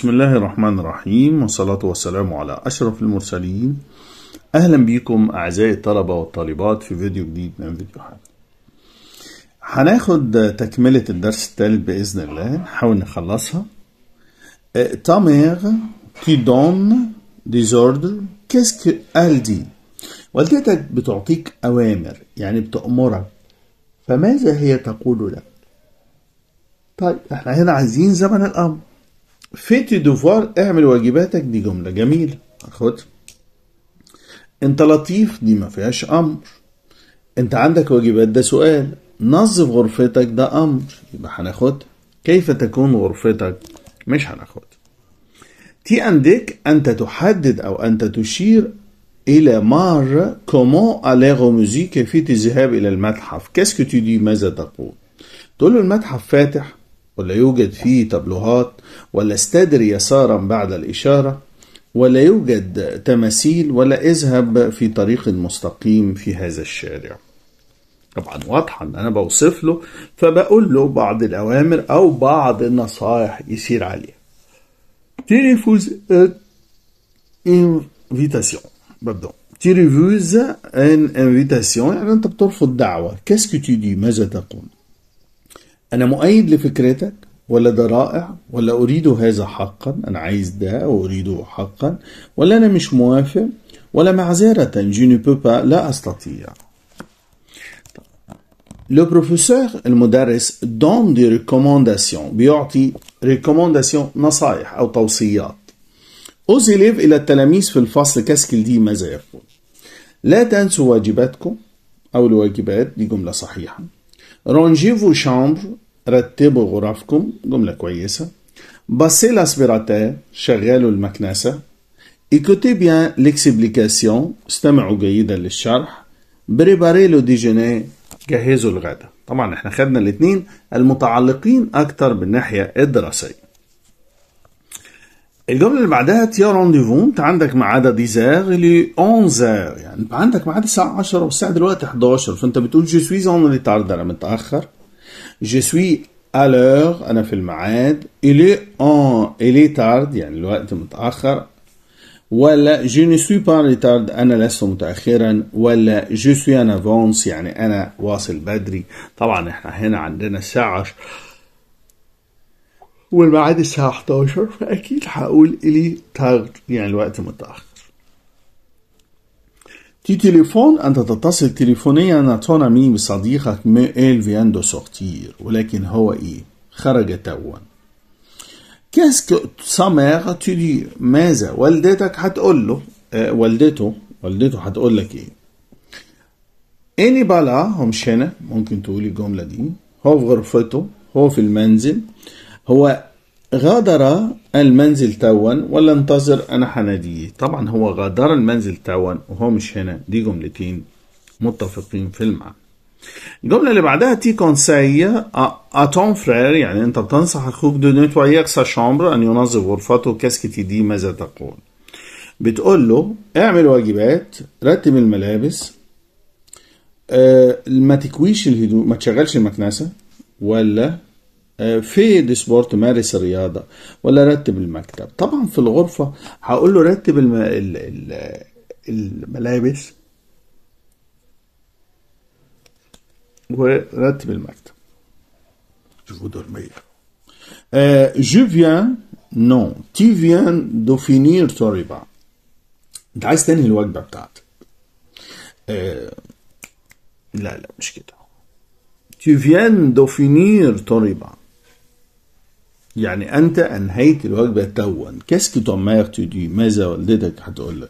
بسم الله الرحمن الرحيم والصلاة والسلام على أشرف المرسلين أهلا بيكم أعزائي الطلبة والطالبات في فيديو جديد من فيديوهات هناخد تكملة الدرس الثالث بإذن الله نحاول نخلصها تامير كي دون ديزوردر كيسك ordres دي والدتك بتعطيك أوامر يعني بتأمرك فماذا هي تقول لك طيب احنا هنا عايزين زمن الأمر فيتي دوفوار اعمل واجباتك دي جملة جميلة خد انت لطيف دي ما فيهاش امر انت عندك واجبات ده سؤال نظف غرفتك ده امر يبقى هناخد كيف تكون غرفتك مش هناخد تي عندك انت تحدد او انت تشير الى مار كومون الي رموزي كيفية الذهاب الى المتحف كاسكو تدي ماذا تقول تقول له المتحف فاتح ولا يوجد فيه تابلوهات ولا استدر يسارا بعد الإشارة ولا يوجد تماثيل ولا اذهب في طريق مستقيم في هذا الشارع طبعا واضحة ان انا بوصف له فبقول له بعض الاوامر او بعض النصائح يسير عليها تيريفوز انفيتاسيون ببدأ تيريفوز ان انفيتاسيون يعني انت بترفض دعوة كاسكو تي دي ماذا تقول أنا مؤيد لفكرتك ولا ده رائع ولا أريد هذا حقا أنا عايز ده وأريده حقا ولا أنا مش موافق ولا معذرة je ne peux pas لا أستطيع لو بروفيسور المدرس دون دي ريكومونداسيون بيعطي ريكومونداسيون نصايح أو توصيات أوزيليف إلى التلاميذ في الفصل كاسكيل دي ماذا يقول لا تنسوا واجباتكم أو الواجبات دي جملة صحيحة رونجيفو شامبر رتبوا غرفكم جملة كويسة باسي لاسبيراتي شغلوا المكنسة ايكوتي بيان l'explication استمعوا جيدا للشرح بريباري لو ديجيني جهزوا الغداء طبعا احنا خدنا الاثنين المتعلقين اكتر بالناحية الدراسية الجملة اللي بعدها تيا رونديفو انت عندك ميعاد ديزير لي 11 يعني عندك ميعاد الساعة 10 والساعة دلوقتي 11 فانت بتقول جو سوي زون ريتارد انا متأخر جو سوي الوغ انا في الميعاد الي اون الي تارد يعني الوقت متأخر ولا جو ني سوي با ريتارد انا لست متاخرا ولا جو سوي ان افونس يعني انا واصل بدري طبعا احنا هنا عندنا الساعه والمعاد الساعة 11 فأكيد هقول إلي تارد يعني الوقت متأخر تي تليفون أنت تتصل تليفونيا ton مي بصديقك ميل vient فياندو سورتير ولكن هو إيه خرج توا كاسك سامير تدي ماذا والدتك هتقول له آه والدته والدته هتقول لك إيه إني بالا هم هنا ممكن تقولي الجملة دي هو في غرفته هو في المنزل هو غادر المنزل توا ولا انتظر انا حناديه طبعا هو غادر المنزل توا وهو مش هنا دي جملتين متفقين في المعنى الجملة اللي بعدها تي كونساي ا تون فرير يعني انت بتنصح اخوك دو نتوايير سا شامبر ان ينظف غرفته كاسكتي دي ماذا تقول بتقول له اعمل واجبات رتب الملابس آه ما تكويش الهدوء ما تشغلش المكنسة ولا آه، في دي سبورت مارس الرياضة ولا رتب المكتب طبعا في الغرفة هقول له رتب الم... ال... ال... الملابس ورتب المكتب شوفوا دور meilleur جو فيان نو تي فيان دو فينير تو انت عايز تنهي الوجبة بتاعتك آه، لا لا مش كده تي فيان دو فينير ton يعني أنت أنهيت الوجبة توا كاسك تومير تدي ماذا والدتك هتقول لك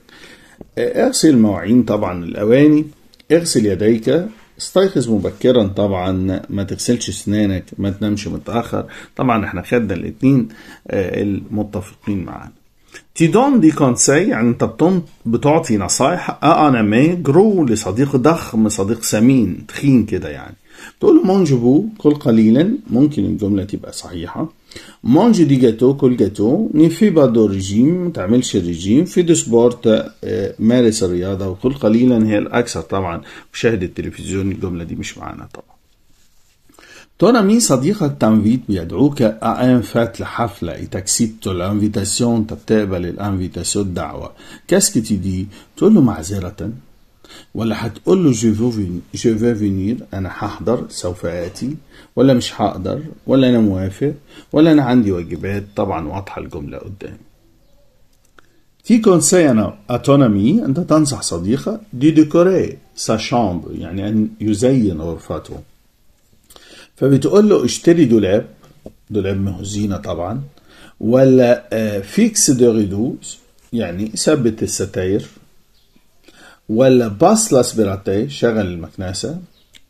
اغسل المواعين طبعا الأواني اغسل يديك استيقظ مبكرا طبعا ما تغسلش اسنانك ما تنامش متاخر طبعا احنا خدنا الاثنين آه، المتفقين معانا تي دون دي كونساي يعني انت بتعطي نصايح ا آه، انا مي جرو لصديق ضخم صديق سمين تخين كده يعني تقول له بو كل قليلا ممكن الجملة تبقى صحيحة مونج دي جاتو كل جاتو نفي دو ريجيم ما تعملش الرجيم في دو سبورت آه، مارس الرياضة وكل قليلا هي الأكثر طبعا مشاهدة التلفزيون الجملة دي مش معانا طبعا ترى مين صديقك تنفيت بيدعوك فات لحفلة تكسيبتو الانفيتاسيون تبتقبل الانفيتاسيون الدعوة كاسكتي دي تقول له معذرة ولا هتقول له جو فو فينير انا هحضر سوف اتي ولا مش هقدر ولا انا موافق ولا انا عندي واجبات طبعا واضحه الجمله قدامي تي كونساي انا اتونامي انت تنصح صديقه دي ديكوري سا شامب يعني ان يزين غرفته فبتقول له اشتري دولاب دولاب مهزينه زينه طبعا ولا فيكس دو ريدوز يعني ثبت الستاير ولا باس لاسبيراتي شغل المكنسة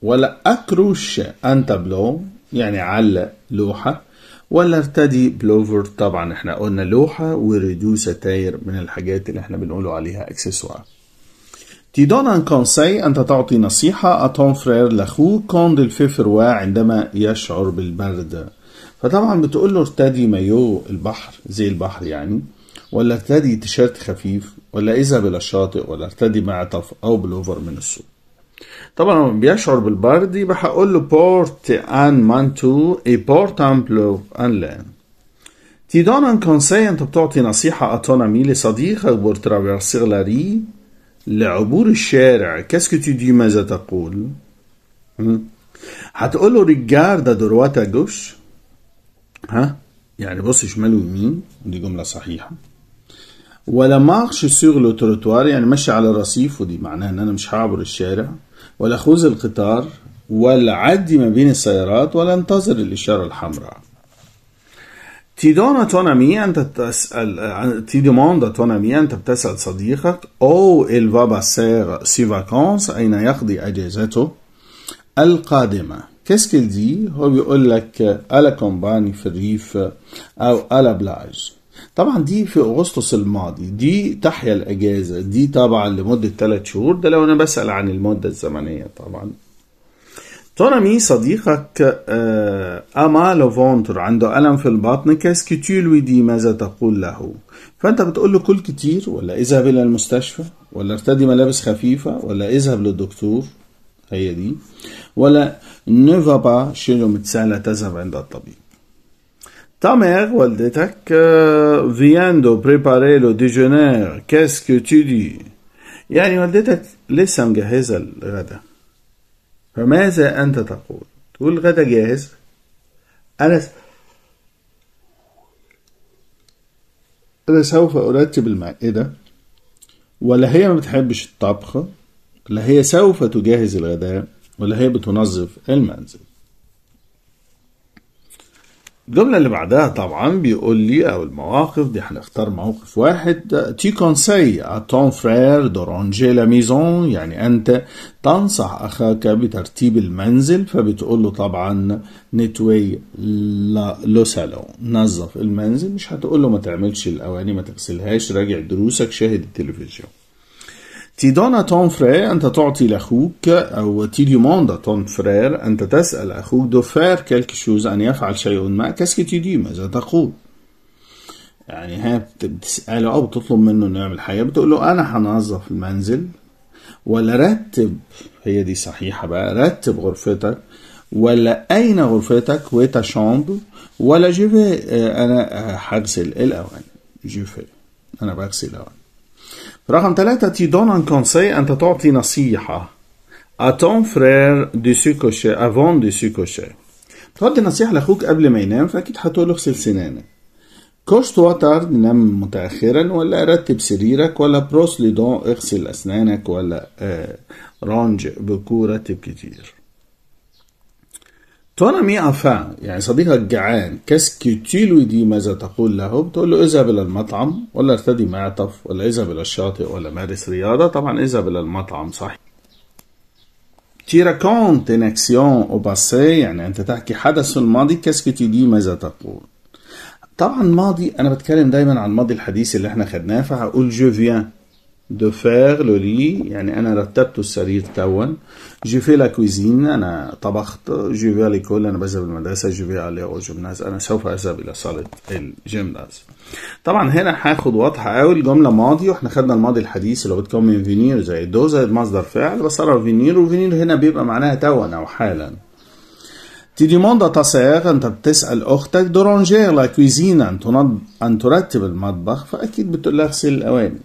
ولا أكروش أن تابلو يعني علق لوحة ولا ارتدي بلوفر طبعا احنا قلنا لوحة وريدو ستاير من الحاجات اللي احنا بنقوله عليها اكسسوار تي دون ان كونساي أنت تعطي نصيحة أتون فرير لاخو كوند الفيفروا عندما يشعر بالبرد فطبعا بتقول له ارتدي مايو البحر زي البحر يعني ولا ارتدي تيشيرت خفيف ولا إذا بلا الشاطئ ولا ارتدي معطف أو بلوفر من السوق طبعا بيشعر بالبرد يبقى هقول له بورت ان مانتو اي بورت ان بلو ان لان تي دون ان كونساي انت بتعطي نصيحة اتونامي لصديقك بور ترافيرسيغ بيرسيغلاري لعبور الشارع كاسكو تي دي ماذا تقول؟ هتقول له ريجاردا درواتا جوش ها يعني بص شمال ويمين دي جملة صحيحة ولا مارش سور لو تروتوار يعني مشي على الرصيف ودي معناها ان انا مش هعبر الشارع ولا خوذ القطار ولا عدي ما بين السيارات ولا انتظر الاشاره الحمراء تي دون اتونامي انت تسال تي دوموند اتونامي انت بتسال صديقك او il va سي فاكونس اين يقضي اجازته القادمه كيسكيل دي هو بيقول لك الا كومباني في الريف او الا بلاج طبعا دي في اغسطس الماضي دي تحيا الاجازه دي طبعا لمده 3 شهور ده لو انا بسال عن المده الزمنيه طبعا تونامي صديقك آه، اما لو فونتر عنده الم في البطن كاسكي تو لوي دي ماذا تقول له فانت بتقول له كل كتير ولا اذهب الى المستشفى ولا ارتدي ملابس خفيفه ولا اذهب للدكتور هي دي ولا نيفا با شيلو متسالة تذهب عند الطبيب Ta mère, Waldetak, euh, vient de préparer le déjeuner. Qu'est-ce que tu dis يعني والدتك لسه مجهزة الغدا فماذا أنت تقول؟ تقول الغدا جاهز أنا أنا سوف أرتب المائدة ولا هي ما بتحبش الطبخ ولا هي سوف تجهز الغداء ولا هي بتنظف المنزل الجملة اللي بعدها طبعا بيقول لي أو المواقف دي هنختار موقف واحد تي كونساي أتون فرير دورانجي لا ميزون يعني أنت تنصح أخاك بترتيب المنزل فبتقول له طبعا نتوي لو سالون نظف المنزل مش هتقول له ما تعملش الأواني ما تغسلهاش راجع دروسك شاهد التلفزيون تي donnes à ton frère, أنت تعطي لأخوك أو tu demandes à ton frère, أنت تسأل أخوك de faire quelque chose أن يفعل شيء ما. Qu'est-ce que tu dis? ماذا تقول؟ يعني ها بتسأله أو بتطلب منه إنه يعمل حاجة بتقول له أنا هنظف المنزل ولا رتب هي دي صحيحة بقى رتب غرفتك ولا أين غرفتك ويتا شامب ولا جيفي أنا هغسل الأواني جيفي أنا بغسل الأواني رقم ثلاثة تي دون ان كونساي أنت تعطي نصيحة à ton frère de se coucher avant de se coucher تعطي نصيحة لأخوك قبل ما ينام فأكيد حتقول له اغسل سنانك كوش توا تارد نام متأخرا ولا رتب سريرك ولا بروس لي دون اغسل أسنانك ولا آه، رانج بكو رتب كتير Ton مي افا يعني صديقك جعان كاسكي تيلو دي ماذا تقول له؟ بتقول له اذهب إلى المطعم ولا ارتدي معطف ولا اذهب إلى الشاطئ ولا مارس رياضة طبعا اذهب إلى المطعم صحيح تي racontes une action au يعني أنت تحكي حدث الماضي كاسكي تي دي ماذا تقول؟ طبعا ماضي أنا بتكلم دايما عن الماضي الحديث اللي احنا خدناه فهقول جو فيان دو فير لو لي يعني انا رتبت السرير توا جي في لا كويزين انا طبخت جي في ليكول انا بذهب المدرسه جي في على جيمناز انا سوف اذهب الى صاله الجيمناز طبعا هنا هاخد واضحه قوي الجمله ماضي واحنا خدنا الماضي الحديث اللي هو بتكون من فينير زي دو زائد مصدر فعل بصرف فينير وفينير هنا بيبقى معناها توا او حالا تي ديموند تا سير انت بتسال اختك دورانجير لا كويزين ان ترتب المطبخ فاكيد بتقول لها اغسل الاواني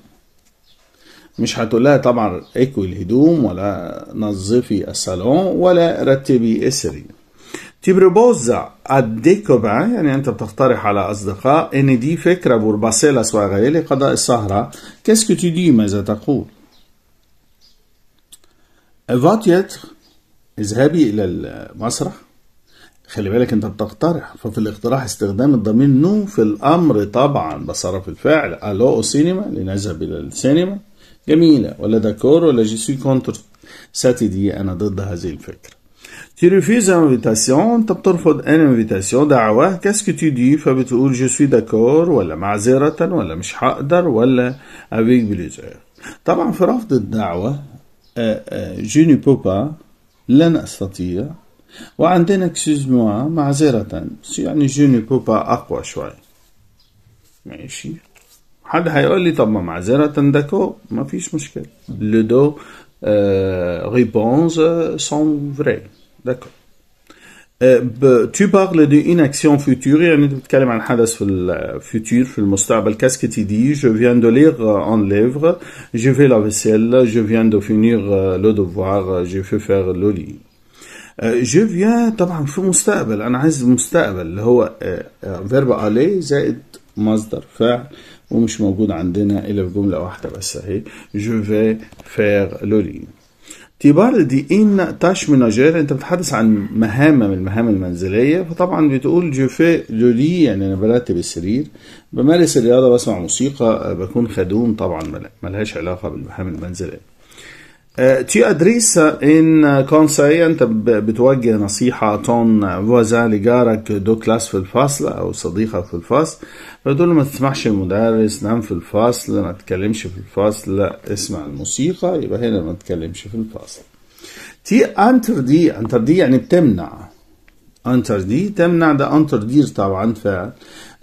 مش هتقول لها طبعا اكوي الهدوم ولا نظفي الصالون ولا رتبي السرير بروبوزا الديكوبا يعني انت بتقترح على اصدقاء ان دي فكره بورباسيلا سواغايا لقضاء السهره كاسكو تو دي ماذا تقول فاتيتر اذهبي الى المسرح خلي بالك انت بتقترح ففي الاقتراح استخدام الضمير نو في الامر طبعا بصرف الفعل الو سينما لنذهب الى السينما جميلة ولا داكور ولا جي سوي كونتر ساتي دي أنا ضد هذه الفكرة Tu refuses une invitation, بترفض une invitation, دعوة, qu'est-ce que tu dis? فبتقول je suis d'accord ولا معذرة ولا مش هقدر ولا avec plaisir. طبعا في رفض الدعوة آه، آه، je ne peux pas لن أستطيع وعندنا excuse-moi معذرة يعني je ne peux pas أقوى شوي. ماشي. حد هيقول لي طب ما معذرة داكو ما فيش مشكلة لو دو ريبونز سون فري داكو تو بارل دو ان اكسيون فوتور يعني بتتكلم عن حدث في الفيتور في المستقبل كاسك تي دي جو فيان دو ليغ ان ليفر جو في لا فيسيل جو فيان دو فينيغ لو دوفوار جو في فيغ لو لي جو فيان طبعا في مستقبل انا عايز المستقبل اللي هو فيرب آه، الي آه، زائد مصدر فعل ومش موجود عندنا إلا في جمله واحدة بس أهي جو في فير لو تيبار دي إن تاش مناجير أنت بتحدث عن مهام من المهام المنزلية فطبعا بتقول جو في لو يعني أنا برتب السرير بمارس الرياضة بسمع موسيقى بكون خدوم طبعا ملهاش علاقة بالمهام المنزلية تي ادريس ان كونساي أنت بتوجه نصيحة تون فوزا لجارك دو كلاس في الفصل أو صديقك في الفصل بتقول ما تسمعش المدرس نام في الفصل ما تتكلمش في الفصل لا اسمع الموسيقى يبقى هنا ما تتكلمش في الفصل تي أنتر دي أنتر دي يعني بتمنع أنتر دي تمنع ده أنتر دير طبعا فعل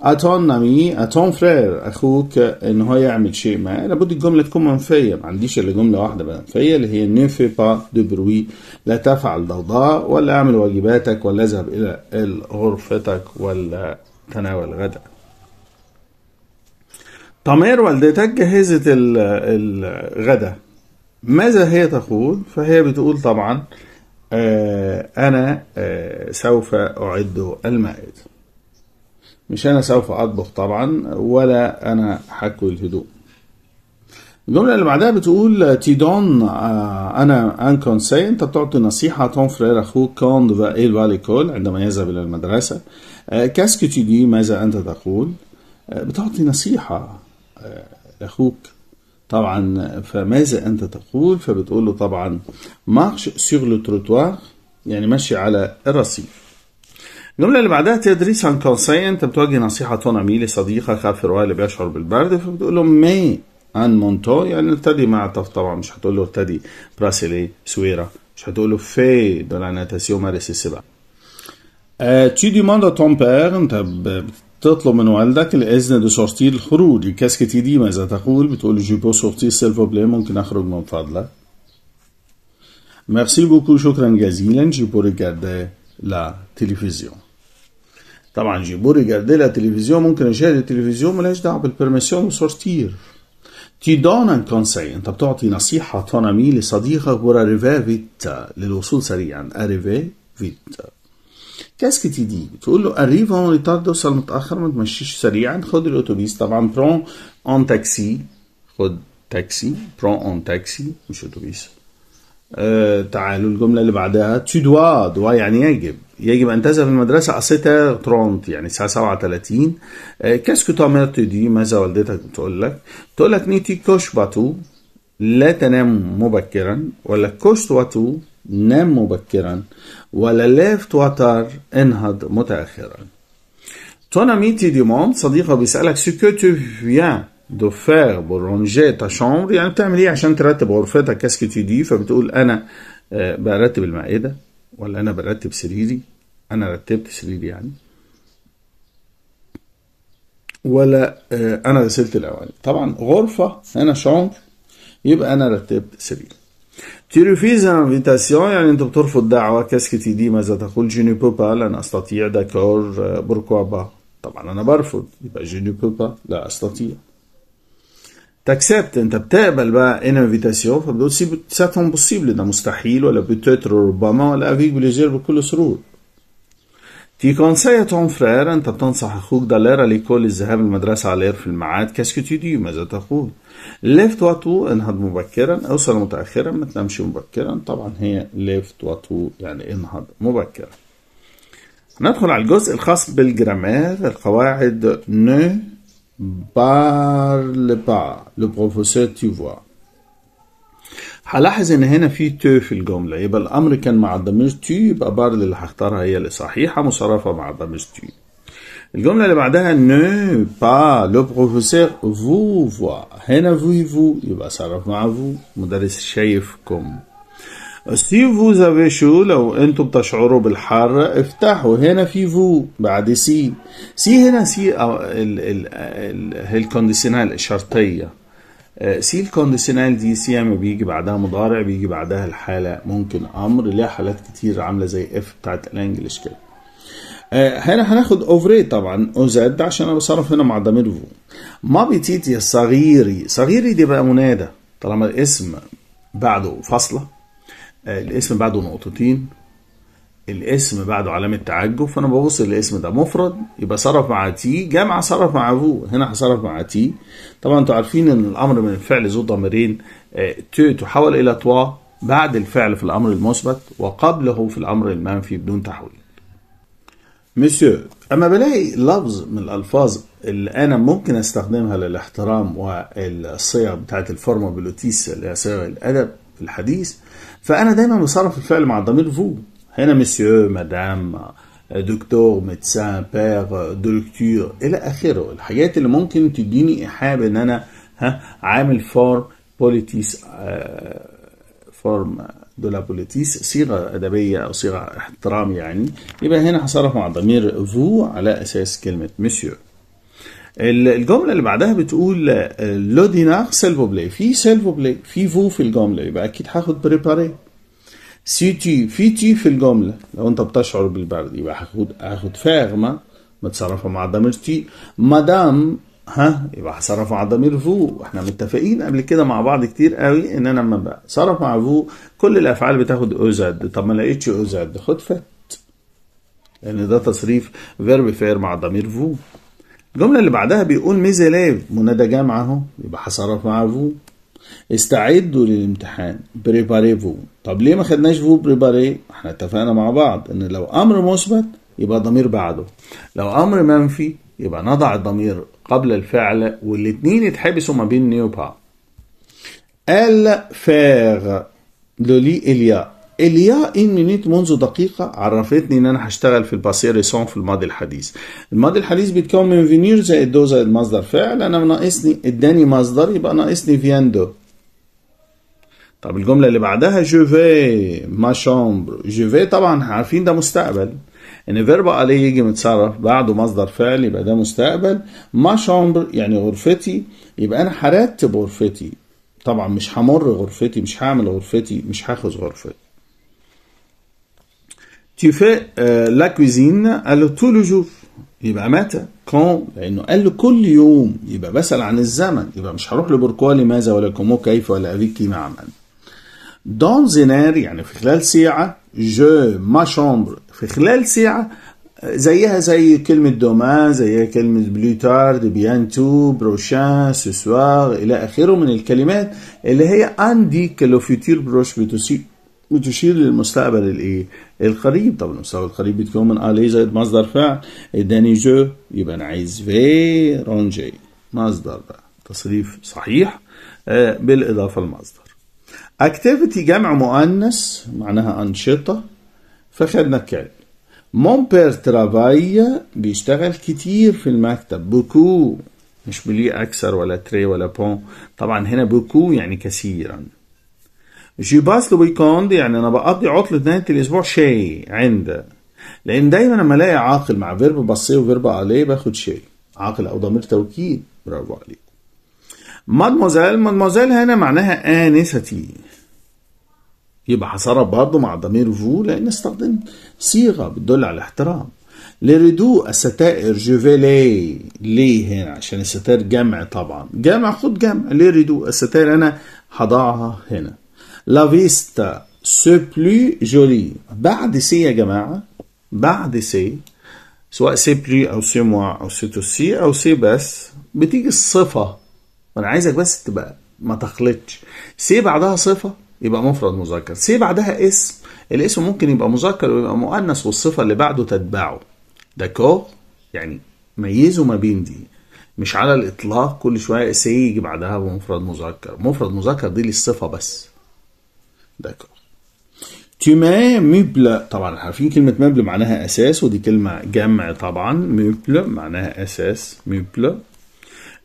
اتون امي اتون فرير اخوك ان هو يعمل شيء ما لابد الجمله تكون منفيه ما عنديش الا جمله واحده منفيه اللي هي نيفي با دو بروي لا تفعل ضوضاء ولا اعمل واجباتك ولا اذهب الى غرفتك ولا تناول الغداء طمير والدتك جهزت الغدا ماذا هي تقول فهي بتقول طبعا أنا سوف أعد المائدة مش أنا سوف أطبخ طبعا ولا أنا حكوي الهدوء الجملة اللي بعدها بتقول تيدون آه، أنا أن كونسي أنت بتعطي نصيحة تون فرير أخوك كوند إيل فاليكول عندما يذهب إلى المدرسة كاسكو آه، دي ماذا أنت تقول آه، بتعطي نصيحة لأخوك طبعا فماذا أنت تقول فبتقول له طبعا مارش سيغ لو تروتوار يعني ماشي على الرصيف الجملة اللي بعدها تدريس عن كونسي انت بتوجه نصيحة تون تونامي لصديقك الرواية اللي بيشعر بالبرد فبتقول له مي ان مونتو يعني ارتدي مع طف طبعا مش هتقول له ارتدي براسيلي سويرا مش هتقول له في دو لا ناتاسيون مارس السبع تي دي ماندا تون بير انت بتطلب من والدك الاذن دو سورتي الخروج تي دي ماذا تقول بتقول جو بو سورتي سيلف بلي ممكن اخرج من فضلك Merci beaucoup شكرا جزيلا جو بو ريغاردي لتلفزيون طبعا جيبوا ريجارديلا تلفزيون ممكن يشاهد التلفزيون ملهاش دعوه بالبرميسيون سورتير تي دون ان كونساي انت بتعطي نصيحه تونامي لصديقك ورا ريفا فيت للوصول سريعا اريفي فيت كاسكي تي دي بتقول له اريف اون ريتار توصل متاخر ما تمشيش سريعا خد الاوتوبيس طبعا برون اون تاكسي خد تاكسي برون اون تاكسي مش اوتوبيس آه، تعالوا الجملة اللي بعدها تو دوا دوا يعني يجب يجب أن تذهب المدرسة 7 ترونت يعني الساعة 37 كاسكو تامير تو que ماذا والدتك بتقول لك تقول لك نيتي كوش باتو لا تنام مبكرا ولا كوش تواتو نام مبكرا ولا ليف تواتر انهض متأخرا تونا ميتي دي مون صديقة بيسألك سكو تو فيان دو فير بورونجي تا شامبر يعني بتعمل ايه عشان ترتب غرفتك كاسكتي دي فبتقول انا آه، برتب المائده ولا انا برتب سريري انا رتبت سريري يعني ولا آه، انا غسلت الاواني طبعا غرفه هنا شامبر يبقى انا رتبت سريري تي ريفيز انفيتاسيون يعني انت بترفض دعوه كاسكت دي ماذا تقول جيني بوبا peux لن استطيع داكور بوركوا با طبعا انا برفض يبقى جيني بوبا لا استطيع تاكسبت انت بتقبل بقى ان انفيتاسيون فبتقول سي سات امبوسيبل ده مستحيل ولا بتتر ربما ولا افيك بليزير بكل سرور تي كونساي تون فرير انت بتنصح اخوك دالير ليكول الذهاب المدرسة على الاير في الميعاد كاسكو تيدي ماذا تقول ليفت واتو انهض مبكرا اوصل متاخرا ما تنامش مبكرا طبعا هي ليفت واتو يعني انهض مبكرا ندخل على الجزء الخاص بالجرامير القواعد نو parle pas le professeur tu vois هلاحظ ان هنا في تو في الجمله يبقى الامر كان مع الضمير تو يبقى بارل اللي هختارها هي اللي صحيحه مصرفه مع الضمير تو الجمله اللي بعدها نو با لو بروفيسور فو فوا هنا فو فو يبقى صرف مع فو مدرس شايفكم سي فو avez chaud, لو انتم بتشعروا بالحر افتحوا هنا في فو بعد سي سي هنا سي الكونديشنال الشرطية سي الكونديشنال دي سي اما بيجي بعدها مضارع بيجي بعدها الحالة ممكن أمر ليها حالات كتير عاملة زي اف بتاعت الانجلش كده هنا هناخد اوفري طبعا زد عشان انا بصرف هنا مع ضمير فو ما بيتيتي صغيري صغيري دي بقى منادى طالما الاسم بعده فاصله آه، الاسم بعده نقطتين الاسم بعده علامة تعجب فأنا ببص الاسم ده مفرد يبقى صرف مع تي جمع صرف مع فو هنا هصرف مع تي طبعا انتوا عارفين ان الأمر من الفعل ذو ضميرين تو آه، تحول إلى توا بعد الفعل في الأمر المثبت وقبله في الأمر المنفي بدون تحويل مسيو أما بلاقي لفظ من الألفاظ اللي أنا ممكن أستخدمها للاحترام والصيغ بتاعت الفورما بلوتيس اللي هي صيغ الأدب في الحديث فانا دايما بصرف الفعل مع الضمير فو هنا مسيو مدام دكتور ميدسان بير دكتور الى اخره الحاجات اللي ممكن تديني ايحاء ان انا ها عامل فور بوليتيس فورم دو لا بوليتيس صيغه ادبيه او صيغه احترام يعني يبقى هنا هصرف مع ضمير فو على اساس كلمه مسيو الجملة اللي بعدها بتقول آه، لو دينار سيلفو بلاي في سيلفو بلاي في فو في الجملة يبقى أكيد هاخد بريباري سي تي في تي في الجملة لو أنت بتشعر بالبرد يبقى هاخد هاخد فيرما متصرفة مع ضمير تي مدام ها يبقى هصرف مع ضمير فو احنا متفقين قبل كده مع بعض كتير قوي ان انا لما بصرف مع فو كل الافعال بتاخد زد طب ما لقيتش زد خد فت لان يعني ده تصريف فيرب فير مع ضمير فو الجملة اللي بعدها بيقول ميزي منادى جامعة اهو يبقى حصرف معاه فو استعدوا للامتحان بريباري فو طب ليه ما خدناش فو بريباري؟ احنا اتفقنا مع بعض ان لو امر مثبت يبقى ضمير بعده لو امر منفي يبقى نضع الضمير قبل الفعل والاتنين يتحبسوا ما بين نيو بعض. فاغ لولي الياء اليا ان منيت منذ دقيقة عرفتني ان انا هشتغل في الباسيريسون ريسون في الماضي الحديث الماضي الحديث بيتكون من فينير زائد دو زائد مصدر فعل انا ناقصني اداني مصدر يبقى ناقصني فياندو طب الجملة اللي بعدها جو في ما شامبر جو في طبعا عارفين ده مستقبل ان فيرب الي يجي متصرف بعده مصدر فعل يبقى ده مستقبل ما شامبر يعني غرفتي يبقى انا هرتب غرفتي طبعا مش همر غرفتي مش هعمل غرفتي مش هاخذ غرفتي tu fais euh, la cuisine قال طول الجوف يبقى متى؟ كون لانه قال له كل يوم يبقى بسال عن الزمن يبقى مش هروح لبوركوا لماذا ولا كومو كيف ولا افيك ما عمل dans une يعني في خلال ساعه جو ما شومبر في خلال ساعه زيها زي كلمة دومان زيها كلمة بلوتارد بيانتو بروشان سوسوار إلى آخره من الكلمات اللي هي indique le futur بروش بتوسي بتشير للمستقبل الايه القريب طب المستقبل القريب بيتكون من الي زائد مصدر فعل اداني جو يبقى انا عايز في رونجي مصدر بقى تصريف صحيح آه بالاضافه لمصدر اكتيفيتي جمع مؤنث معناها انشطه فخدنا الكلمه مون بير ترافاي بيشتغل كتير في المكتب بوكو مش بلي اكثر ولا تري ولا بون طبعا هنا بوكو يعني كثيرا جي باس لو ويكوند يعني انا بقضي عطلة نهاية الاسبوع شاي عند لان دايما لما الاقي عاقل مع فيرب بصي وفيرب عليه باخد شاي عاقل او ضمير توكيد برافو عليك مادموزيل مادموزيل هنا معناها انستي يبقى حصرها برضه مع ضمير فو لان استخدم صيغه بتدل على الاحترام لردو الستائر جوفيلي ليه هنا عشان الستائر جمع طبعا جمع خد جمع لردو الستائر انا هضعها هنا لا فيستا سو بلو جولي بعد سي يا جماعة بعد سي سواء سي بلو أو سي موا أو سي تو سي أو سي بس بتيجي الصفة أنا عايزك بس تبقى ما تخلطش سي بعدها صفة يبقى مفرد مذكر سي بعدها اسم الاسم ممكن يبقى مذكر ويبقى مؤنث والصفة اللي بعده تتبعه داكور يعني ميزوا ما بين دي مش على الإطلاق كل شوية سي يجي بعدها بمفرد مذكر مفرد مذكر دي للصفة بس داكور تيما ميبل طبعا عارفين كلمة ميبل معناها أساس ودي كلمة جمع طبعا ميبل معناها أساس ميبل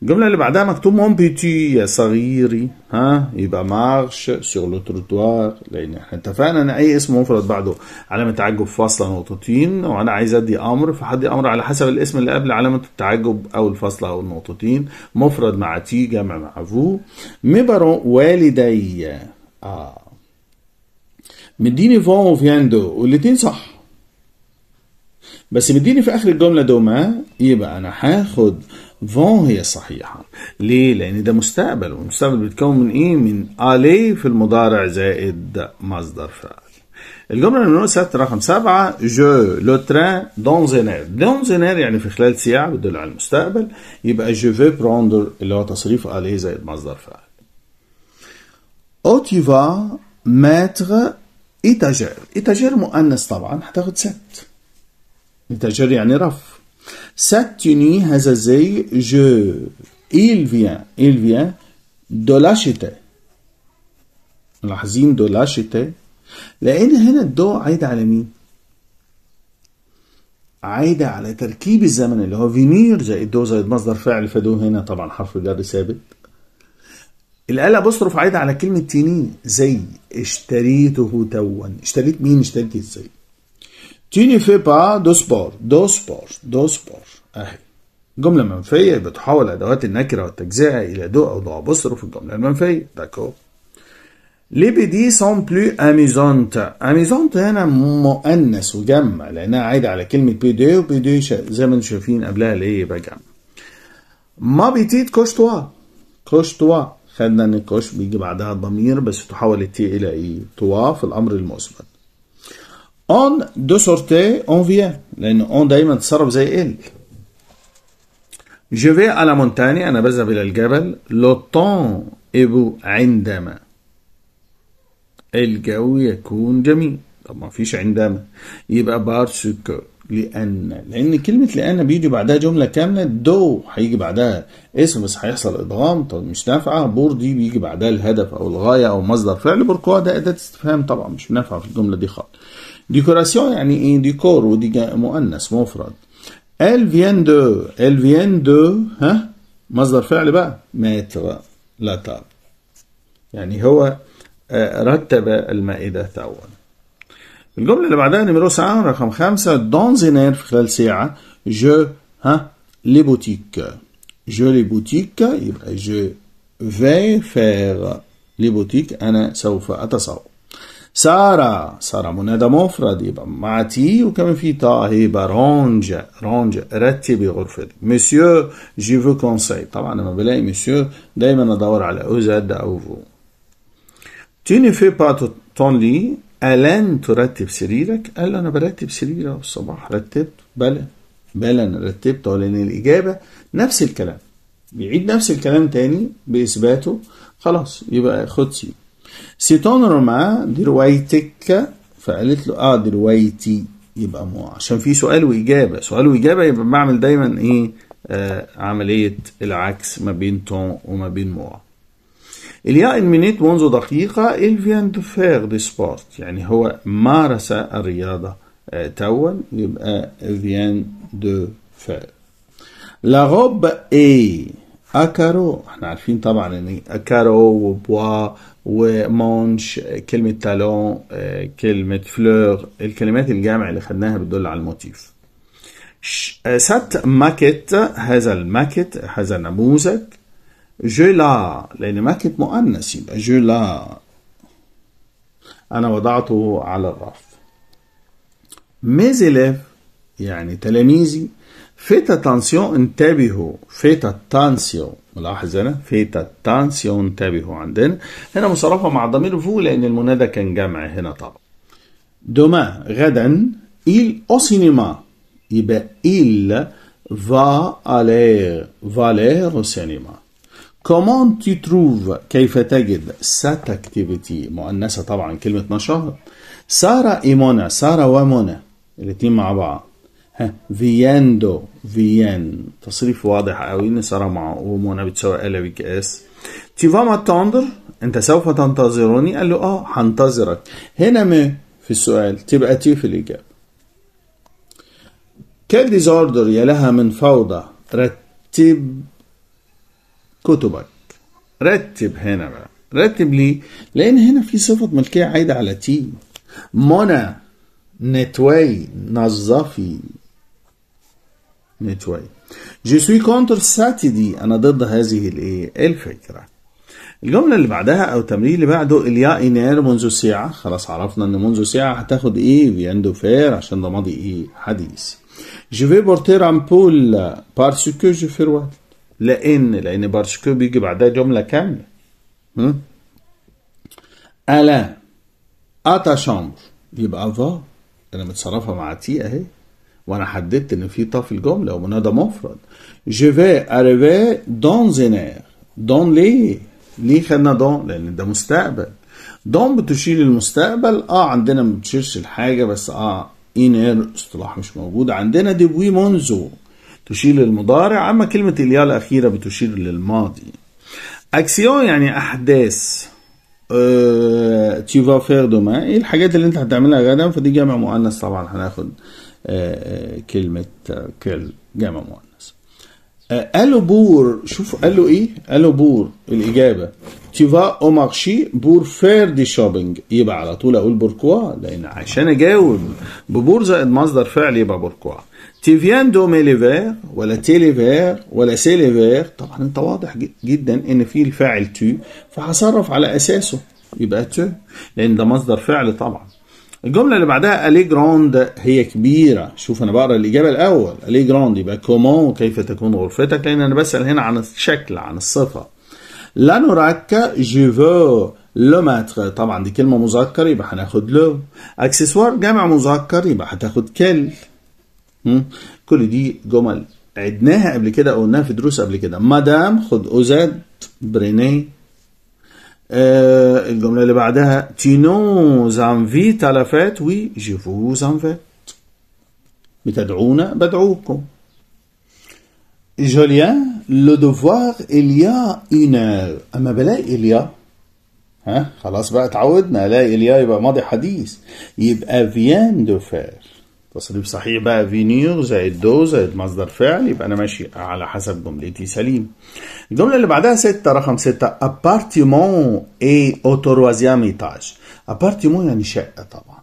الجملة اللي بعدها مكتوب مون بيتي يا صغيري ها يبقى مارش سور لو تروتوار لأن احنا اتفقنا إن أي اسم مفرد بعده علامة تعجب فاصلة نقطتين وأنا عايز أدي أمر فهدي أمر على حسب الاسم اللي قبل علامة التعجب أو الفاصلة أو النقطتين مفرد مع تي جمع مع فو بارون والدي آه مديني فون وفياندو والاتنين صح بس مديني في اخر الجمله دوما يبقى انا هاخد فون هي الصحيحه ليه لان ده مستقبل والمستقبل بيتكون من ايه من الي في المضارع زائد مصدر فعل الجمله اللي بنقول ست رقم سبعة جو لو تران دون زينير دون زينير يعني في خلال ساعة بتدل على المستقبل يبقى جو في بروندر اللي هو تصريف الي زائد مصدر فعل او تي فا ماتر إيتاجير إيتاجير مؤنث طبعا هتاخد ست إيتاجير يعني رف Cette nuit هذا زي je il vient il vient de l'acheter ملاحظين de l'acheter لأن هنا الدو عايدة على مين؟ عايدة على تركيب الزمن اللي هو فينير زائد دو زائد مصدر فعل فدو هنا طبعا حرف الجر ثابت الآلة بصرف عايدة على كلمة تنين زي اشتريته توا اشتريت مين اشتريت ازاي تيني في با دو سبور دو سبور دو سبور أهي جملة منفية بتحول أدوات النكرة والتجزئة إلى دو أو دو بصرف الجملة المنفية داكو لي بيدي سون بلو اميزونت اميزونت هنا مؤنث وجمع لانها عايده على كلمه بي دي وبي دي زي ما انتم شايفين قبلها ليه يبقى جمع ما بيتيت كوشتوا كوشتوا خدنا الكوش بيجي بعدها الضمير بس تحول التي الى اي توا في الامر المثبت اون دو سورتي اون فيان لان اون دايما تتصرف زي ال Je vais à la montagne أنا بذهب إلى الجبل لو طون ايبو عندما الجو يكون جميل طب ما فيش عندما يبقى بارسكو لأن لأن كلمة لأن بيجي بعدها جملة كاملة دو هيجي بعدها اسم بس هيحصل إدغام طب مش نافعة آه، بور دي بيجي بعدها الهدف أو الغاية أو مصدر فعل بوركوا ده أداة استفهام طبعا مش نافعة في الجملة دي خالص ديكوراسيون يعني إيه ديكور ودي مؤنث مفرد ال فيان دو ال فيان دو ها مصدر فعل بقى ماتر لا تاب يعني هو آه، رتب المائدة ثوبا الجملة اللي بعدها نمرو ساعة رقم خمسة دون زينير في خلال ساعة جو ها لي بوتيك جو لي بوتيك يبقى جو في فيغ لي بوتيك أنا سوف أتسوق سارة سارة منادى مفرد يبقى مع تي وكمان في تا يبقى رونج رونج رتبي غرفتك مسيو جي فو كونساي طبعا لما بلاقي مسيو دايما ادور على او زد او فو تي ني في با تون لي ألن ترتب سريرك؟ قال له أنا برتب سريري الصباح رتبته بلى بلى أنا رتبته لأن الإجابة نفس الكلام بيعيد نفس الكلام تاني بإثباته خلاص يبقى خد سي سيتون رمى درويتك فقالت له اه درويتي يبقى مو عشان في سؤال وإجابة سؤال وإجابة يبقى بعمل دايما إيه آه عملية العكس ما بين تون وما بين مو اليا المينيت منذ دقيقة الفيان فير دي سبورت يعني هو مارس الرياضة آه، توا يبقى فيان دو فير لا غوب اي اكارو احنا عارفين طبعا ان اكارو وبوا ومونش كلمة تالون آه، كلمة فلور الكلمات الجامع اللي خدناها بتدل على الموتيف سات آه، ماكيت هذا الماكيت هذا النموذج لا لأن ما كنت مؤنث يبقى لا أنا وضعته على الرف ميزيليف يعني تلاميذي فيتا تانسيون انتبهوا فيتا تانسيون ملاحظ هنا فيتا تانسيون انتبهوا عندنا هنا مصرفة مع ضمير فو لأن المنادى كان جمع هنا طبعا دوما غدا إيل أو سينما يبقى إيل va aller va aller au cinéma كومون تي تروف كيف تجد سات اكتيفيتي مؤنثة طبعا كلمة نشاط سارة ايمونا سارة ومونا الاتنين مع بعض ها فياندو فيان تصريف واضح قوي ان سارة مع ومونا بتساوي بيك اس تي فاما توندر انت سوف تنتظرني قال له اه هنتظرك هنا ما في السؤال تبقى تي في الاجابة كال ديزوردر يا لها من فوضى رتب كتبك رتب هنا بقى رتب ليه؟ لأن هنا في صفة ملكية عايدة على تي منى نتوي نظفي نتوي جي سوي كونتر ساتيدي أنا ضد هذه الإيه؟ الفكرة الجملة اللي بعدها أو التمرين اللي بعده إليا إينير منذ ساعة خلاص عرفنا إن منذ ساعة هتاخد إيه بيندو فير عشان ده ماضي إيه حديث جو في بورتي رامبول بارسكو جو que je لان لان بارسكو بيجي بعدها جمله كامله الا اتا شامبر يبقى فا انا متصرفه مع تي اهي وانا حددت ان في طا في الجمله ومنادى مفرد جو في اريفي دون زينير دون ليه ليه خدنا دون لان ده مستقبل دون بتشير للمستقبل اه عندنا ما بتشيرش الحاجه بس اه اينير اصطلاح مش موجود عندنا دي بوي منذ تشير للمضارع أما كلمة الياء الأخيرة بتشير للماضي أكسيون يعني أحداث أه... فير إيه دومان الحاجات اللي انت هتعملها غدا فدي جمع مؤنث طبعا هناخد أه، أه، كلمة أه، كل جمع مؤنث آه، الو بور شوف قال له ايه الو بور الاجابه تيفا او مارشي بور فير دي شوبينج يبقى على طول اقول بوركوا لان عشان اجاوب ببور زائد مصدر فعل يبقى بوركوا تيفيان دو فير ولا فير ولا فير طبعا انت واضح جدا ان في الفاعل تو فهصرف على اساسه يبقى تو لان ده مصدر فعل طبعا الجملة اللي بعدها ألي جراند هي كبيرة شوف أنا بقرا الإجابة الأول ألي جراند يبقى كومون كيف تكون غرفتك لأن أنا بسأل هنا عن الشكل عن الصفة لانوراك جو فو لو ماتر طبعا دي كلمة مذكر يبقى هناخد لو اكسسوار جمع مذكر يبقى هتاخد كل كل دي جمل عدناها قبل كده قلناها في دروس قبل كده مدام خد اوزاد برينيه آه الجملة اللي بعدها tu nous invites à la fête oui je vous invite بتدعونا بدعوكم Jolien le devoir il y a une heure أما بلاقي il y a ها خلاص بقى اتعودنا الاقي il y a يبقى ماضي حديث يبقى vient de faire تصريف صحيح بقى فينير زائد دو زائد مصدر فعل يبقى أنا ماشي على حسب جملتي سليم الجملة اللي بعدها ستة رقم ستة ابارتيمون اي او تروازيام ايتاج ابارتيمون يعني شقة طبعا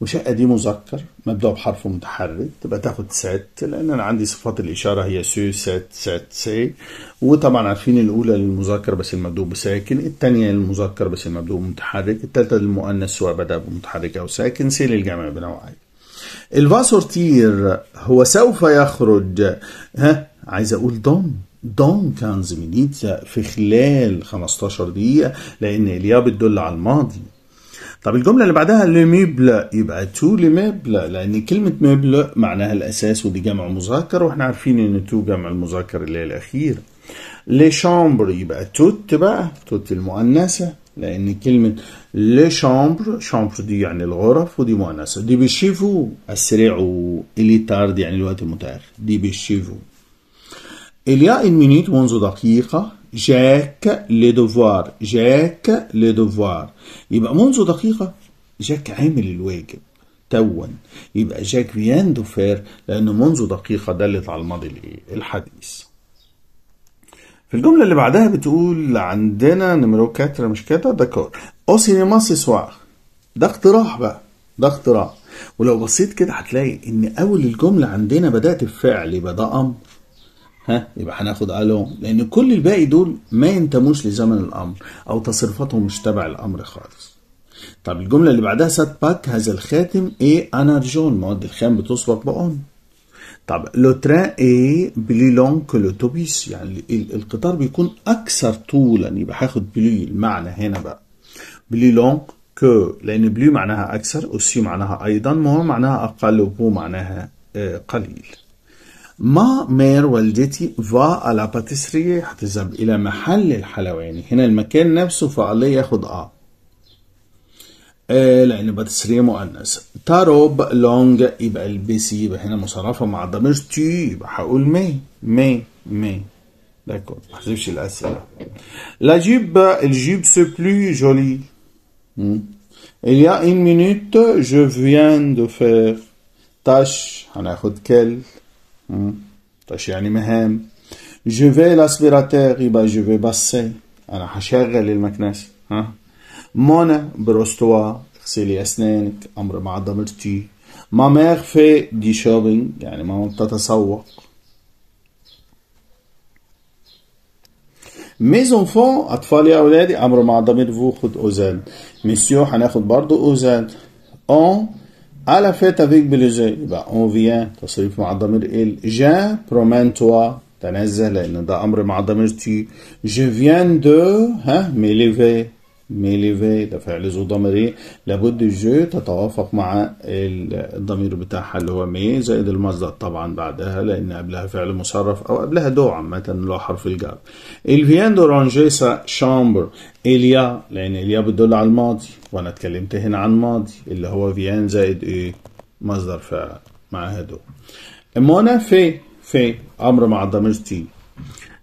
وشقة دي مذكر مبدأ بحرف متحرك تبقى تاخد ست لأن أنا عندي صفات الإشارة هي سو ست ست سي وطبعا عارفين الأولى للمذكر بس المبدوء بساكن الثانية للمذكر بس المبدوء بمتحرك الثالثة للمؤنث سواء بدأ بمتحرك أو ساكن سي للجمع بنوعين الفاسورتير هو سوف يخرج ها عايز اقول دون دون كانز مينيتا في خلال 15 دقيقة لأن اليا بتدل على الماضي طب الجملة اللي بعدها لميبل يبقى تو لميبل لأن كلمة ميبل معناها الأساس ودي جمع مذكر وإحنا عارفين إن تو جمع المذكر اللي هي الأخيرة شامبر يبقى توت بقى توت المؤنثة لان كلمه لي شامبر شامبر دي يعني الغرف ودي مؤنثه دي بيشيفو السريع الي تارد يعني الوقت المتاخر دي بيشيفو اليا ان مينيت منذ دقيقه جاك لي دوفوار جاك لي دوفوار يبقى منذ دقيقه جاك عامل الواجب توا يبقى جاك فيان دوفير لانه منذ دقيقه دلت على الماضي الحديث في الجملة اللي بعدها بتقول عندنا نمرو كاتر مش كده داكور او سينما سوار ده اقتراح بقى ده اقتراح ولو بصيت كده هتلاقي ان اول الجملة عندنا بدأت بفعل يبقى ده امر ها يبقى هناخد الو لان كل الباقي دول ما ينتموش لزمن الامر او تصرفاتهم مش تبع الامر خالص طب الجملة اللي بعدها سات باك هذا الخاتم ايه انرجون مواد الخام بتصبغ بأون طب لو تران اي بلي لونج كو لوتوبيس يعني القطار بيكون اكثر طولا يبقى يعني هاخد بلي المعنى هنا بقى بلي لونج كو لان بلي معناها اكثر سي معناها ايضا مو معناها اقل وبو معناها آه، قليل ما مير والدتي فا على باتيسري هتذهب الى محل الحلواني هنا المكان نفسه فعليه ياخد اه لان يبقى مؤنث تروب لونج يبقى البي سي يبقى هنا مصرفه مع ضمير تي يبقى هقول مي مي مي داكور ما تحسبش الاسئله لا جيب الجيب سو بلو جولي إليا إن مينوت جو فيان دو فير تاش هناخد كل تاش hmm. يعني مهام. جو في l'aspirateur يبقى جو في باسي أنا هشغل المكنسة. ها مونا بروستوا اغسلي أسنانك أمر مع ضميرتي ما ماغ في دي شوبينج يعني ما تتسوق ميز انفون أطفالي يا أولادي أمر مع ضمير فو خد أوزان ميسيو هناخد برضو أوزان أون على فيت افيك بلوزي يبقى اون فيان تصريف مع ضمير ال جا برومان توا تنزه لان ده امر مع ضمير تي جو فيان دو ها ميليفي ميليفي ده فعل ذو ضميرين لابد الجو تتوافق مع الضمير بتاعها اللي هو مي زائد المصدر طبعا بعدها لان قبلها فعل مصرف او قبلها دو عامه اللي هو حرف الجر الفيان دورانجيسا شامبر اليا لان اليا بتدل على الماضي وانا اتكلمت هنا عن ماضي اللي هو فيان زائد ايه مصدر فعل معاها دو مونا في في امر مع الضمير تي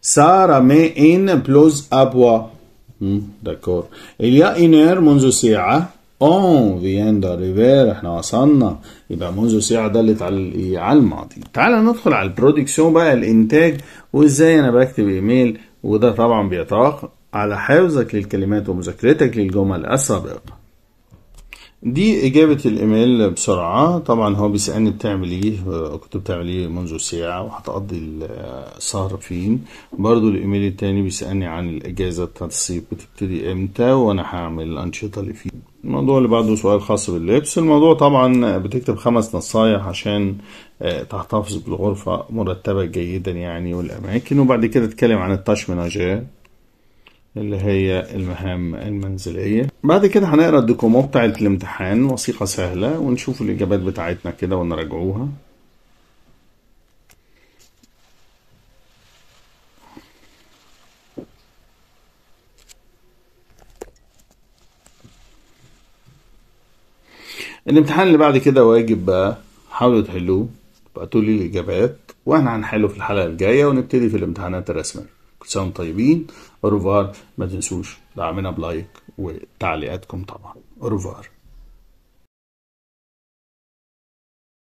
سارة مي ان بلوز ابوا داكور اليا انير منذ ساعة. On vient ريفير احنا وصلنا. يبقى منذ ساعة دلت على على الماضي. تعال ندخل على البرودكسيون بقى الإنتاج وإزاي أنا بكتب إيميل وده طبعا بيتوقع على حفظك للكلمات ومذاكرتك للجمل السابقة. دي إجابة الإيميل بسرعة طبعا هو بيسألني بتعمل إيه آه، كنت بتعمل إيه منذ ساعة وهتقضي السهر آه، فين برضو الإيميل التاني بيسألني عن الإجازة بتاعت الصيف بتبتدي إمتى وأنا هعمل الأنشطة اللي فيه الموضوع اللي بعده سؤال خاص باللبس الموضوع طبعا بتكتب خمس نصايح عشان آه، تحتفظ بالغرفة مرتبة جيدا يعني والأماكن وبعد كده تتكلم عن التاش مناجير اللي هي المهام المنزلية بعد كده هنقرا الديكومو بتاعت الامتحان وثيقة سهلة ونشوف الإجابات بتاعتنا كده ونراجعوها الامتحان اللي بعد كده واجب بقى حاولوا تحلوه بقى تقولي لي الإجابات وإحنا هنحله في الحلقة الجاية ونبتدي في الامتحانات الرسمية كل سنه طيبين اوروفار ما تنسوش دعمنا بلايك وتعليقاتكم طبعا اوروفار